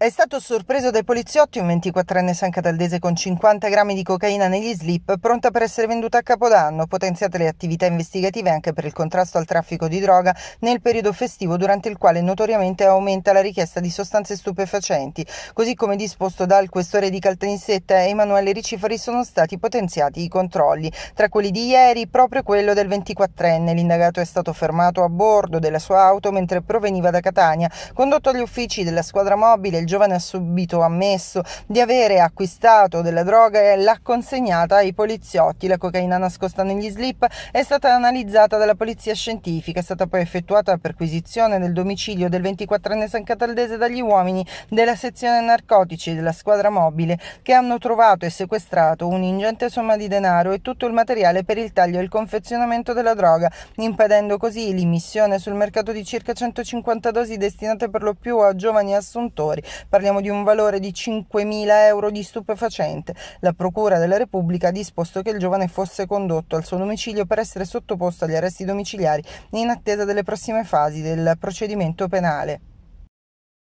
È stato sorpreso dai poliziotti un 24enne San Cataldese con 50 grammi di cocaina negli slip, pronta per essere venduta a Capodanno, potenziate le attività investigative anche per il contrasto al traffico di droga nel periodo festivo durante il quale notoriamente aumenta la richiesta di sostanze stupefacenti, così come disposto dal questore di Caltanissetta Emanuele Ricifari sono stati potenziati i controlli, tra quelli di ieri proprio quello del 24enne, l'indagato è stato fermato a bordo della sua auto mentre proveniva da Catania, condotto agli uffici della squadra mobile giovane ha subito ammesso di avere acquistato della droga e l'ha consegnata ai poliziotti. La cocaina nascosta negli slip è stata analizzata dalla polizia scientifica, è stata poi effettuata la perquisizione del domicilio del 24enne San Cataldese dagli uomini della sezione narcotici della squadra mobile che hanno trovato e sequestrato un'ingente somma di denaro e tutto il materiale per il taglio e il confezionamento della droga, impedendo così l'immissione sul mercato di circa 150 dosi destinate per lo più a giovani assuntori Parliamo di un valore di 5.000 euro di stupefacente. La Procura della Repubblica ha disposto che il giovane fosse condotto al suo domicilio per essere sottoposto agli arresti domiciliari in attesa delle prossime fasi del procedimento penale.